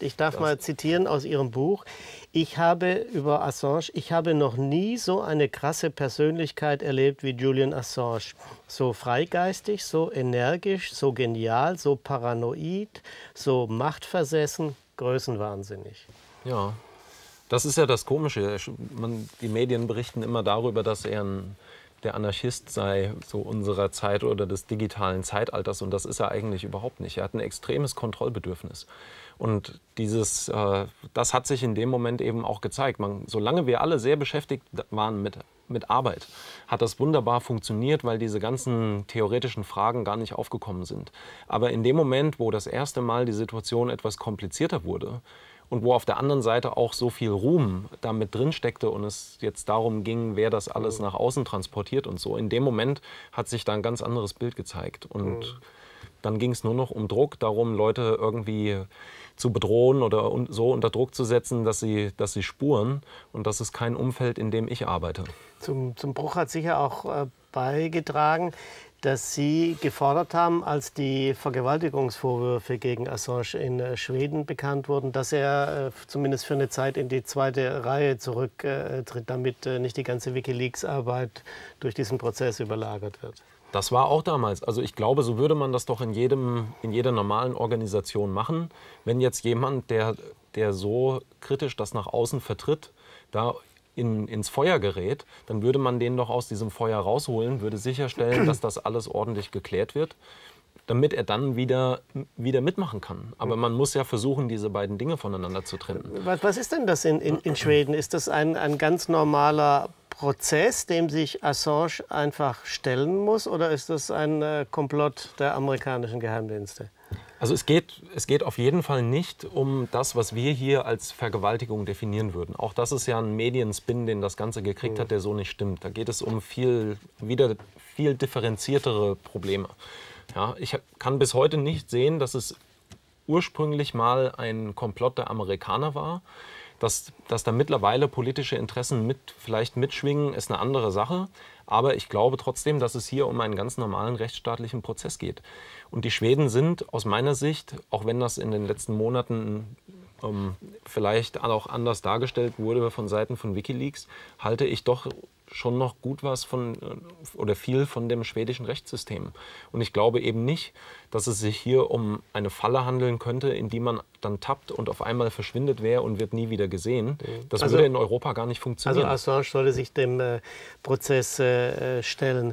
Ich darf mal zitieren aus Ihrem Buch. Ich habe über Assange, ich habe noch nie so eine krasse Persönlichkeit erlebt wie Julian Assange. So freigeistig, so energisch, so genial, so paranoid, so machtversessen, größenwahnsinnig. Ja, das ist ja das Komische. Man, die Medien berichten immer darüber, dass er ein der Anarchist sei so unserer Zeit oder des digitalen Zeitalters und das ist er eigentlich überhaupt nicht. Er hat ein extremes Kontrollbedürfnis. Und dieses, äh, das hat sich in dem Moment eben auch gezeigt. Man, solange wir alle sehr beschäftigt waren mit, mit Arbeit, hat das wunderbar funktioniert, weil diese ganzen theoretischen Fragen gar nicht aufgekommen sind. Aber in dem Moment, wo das erste Mal die Situation etwas komplizierter wurde, und wo auf der anderen Seite auch so viel Ruhm damit drin steckte und es jetzt darum ging, wer das alles mhm. nach außen transportiert und so. In dem Moment hat sich da ein ganz anderes Bild gezeigt und mhm. Dann ging es nur noch um Druck, darum, Leute irgendwie zu bedrohen oder so unter Druck zu setzen, dass sie, dass sie spuren. Und das ist kein Umfeld, in dem ich arbeite. Zum, zum Bruch hat sicher auch äh, beigetragen, dass Sie gefordert haben, als die Vergewaltigungsvorwürfe gegen Assange in äh, Schweden bekannt wurden, dass er äh, zumindest für eine Zeit in die zweite Reihe zurücktritt, damit nicht die ganze Wikileaks-Arbeit durch diesen Prozess überlagert wird. Das war auch damals. Also ich glaube, so würde man das doch in, jedem, in jeder normalen Organisation machen. Wenn jetzt jemand, der, der so kritisch das nach außen vertritt, da in, ins Feuer gerät, dann würde man den doch aus diesem Feuer rausholen, würde sicherstellen, dass das alles ordentlich geklärt wird, damit er dann wieder, wieder mitmachen kann. Aber man muss ja versuchen, diese beiden Dinge voneinander zu trennen. Was, was ist denn das in, in, in Schweden? Ist das ein, ein ganz normaler Prozess, dem sich Assange einfach stellen muss? Oder ist das ein äh, Komplott der amerikanischen Geheimdienste? Also es geht, es geht auf jeden Fall nicht um das, was wir hier als Vergewaltigung definieren würden. Auch das ist ja ein Medienspin, den das Ganze gekriegt hat, mhm. der so nicht stimmt. Da geht es um viel, wieder viel differenziertere Probleme. Ja, ich kann bis heute nicht sehen, dass es ursprünglich mal ein Komplott der Amerikaner war. Dass, dass da mittlerweile politische Interessen mit, vielleicht mitschwingen, ist eine andere Sache. Aber ich glaube trotzdem, dass es hier um einen ganz normalen rechtsstaatlichen Prozess geht. Und die Schweden sind aus meiner Sicht, auch wenn das in den letzten Monaten ähm, vielleicht auch anders dargestellt wurde von Seiten von Wikileaks, halte ich doch schon noch gut was von äh, oder viel von dem schwedischen Rechtssystem. Und ich glaube eben nicht, dass es sich hier um eine Falle handeln könnte, in die man dann tappt und auf einmal verschwindet wäre und wird nie wieder gesehen. Mhm. Das also, würde in Europa gar nicht funktionieren. Also Assange sollte sich dem äh, Prozess äh, äh stellen.